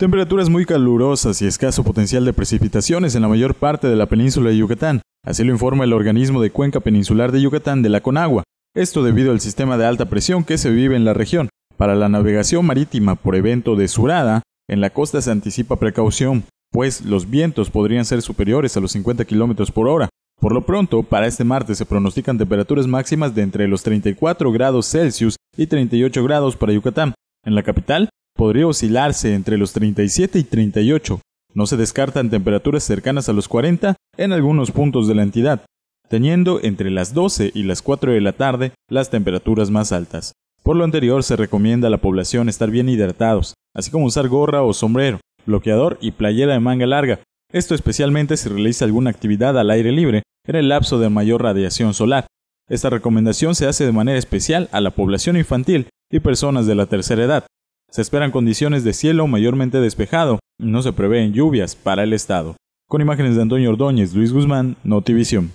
Temperaturas muy calurosas y escaso potencial de precipitaciones en la mayor parte de la península de Yucatán, así lo informa el organismo de Cuenca Peninsular de Yucatán de la Conagua, esto debido al sistema de alta presión que se vive en la región. Para la navegación marítima por evento de surada, en la costa se anticipa precaución, pues los vientos podrían ser superiores a los 50 km por hora. Por lo pronto, para este martes se pronostican temperaturas máximas de entre los 34 grados Celsius y 38 grados para Yucatán. En la capital, podría oscilarse entre los 37 y 38. No se descartan temperaturas cercanas a los 40 en algunos puntos de la entidad, teniendo entre las 12 y las 4 de la tarde las temperaturas más altas. Por lo anterior se recomienda a la población estar bien hidratados, así como usar gorra o sombrero, bloqueador y playera de manga larga, esto especialmente si realiza alguna actividad al aire libre en el lapso de mayor radiación solar. Esta recomendación se hace de manera especial a la población infantil y personas de la tercera edad, se esperan condiciones de cielo mayormente despejado, no se prevén lluvias para el estado. Con imágenes de Antonio Ordóñez, Luis Guzmán, Notivisión.